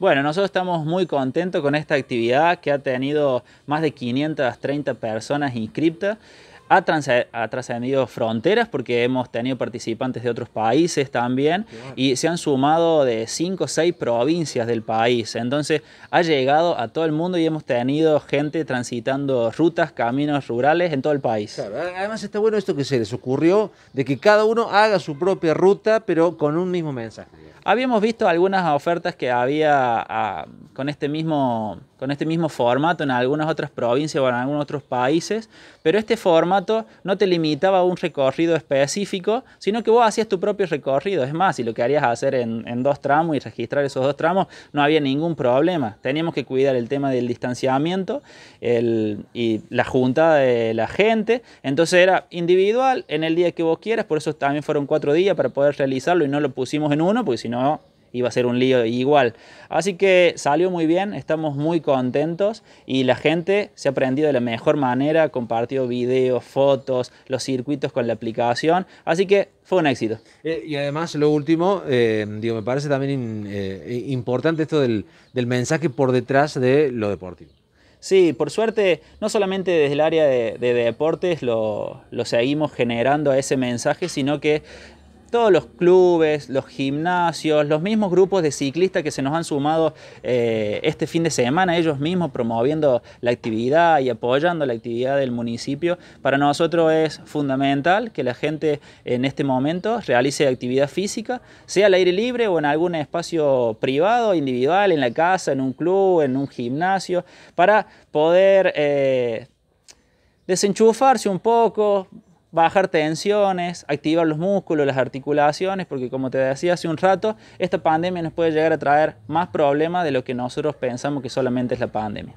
Bueno, nosotros estamos muy contentos con esta actividad que ha tenido más de 530 personas inscritas, Ha, trascendido fronteras porque hemos tenido participantes de otros países también y se han sumado de 5 o 6 provincias del país. Entonces ha llegado a todo el mundo y hemos tenido gente transitando rutas, caminos rurales en todo el país. Claro, además está bueno esto que se les ocurrió de que cada uno haga su propia ruta pero con un mismo mensaje. Habíamos visto algunas ofertas que había ah, con, este mismo, con este mismo formato en algunas otras provincias o en algunos otros países, pero este formato no te limitaba a un recorrido específico, sino que vos hacías tu propio recorrido. Es más, si lo querías hacer en, dos tramos y registrar esos dos tramos, no había ningún problema. Teníamos que cuidar el tema del distanciamiento y la junta de la gente. Entonces era individual en el día que vos quieras, por eso también fueron cuatro días para poder realizarlo y no lo pusimos en uno, porque si no iba a ser un lío igual. Así que salió muy bien, estamos muy contentos y la gente se ha aprendido de la mejor manera, compartió videos, fotos, los circuitos con la aplicación, así que fue un éxito. Eh, y además, lo último, eh, me parece también eh, importante esto del, mensaje por detrás de lo deportivo. Sí, por suerte, no solamente desde el área de, deportes lo, seguimos generando ese mensaje, sino que todos los clubes, los gimnasios, los mismos grupos de ciclistas que se nos han sumado eh, este fin de semana, ellos mismos promoviendo la actividad y apoyando la actividad del municipio. Para nosotros es fundamental que la gente en este momento realice actividad física, sea al aire libre o en algún espacio privado, individual, en la casa, en un club, en un gimnasio, para poder... Eh, desenchufarse un poco, bajar tensiones, activar los músculos, las articulaciones, porque como te decía hace un rato, esta pandemia nos puede llegar a traer más problemas de lo que nosotros pensamos que solamente es la pandemia.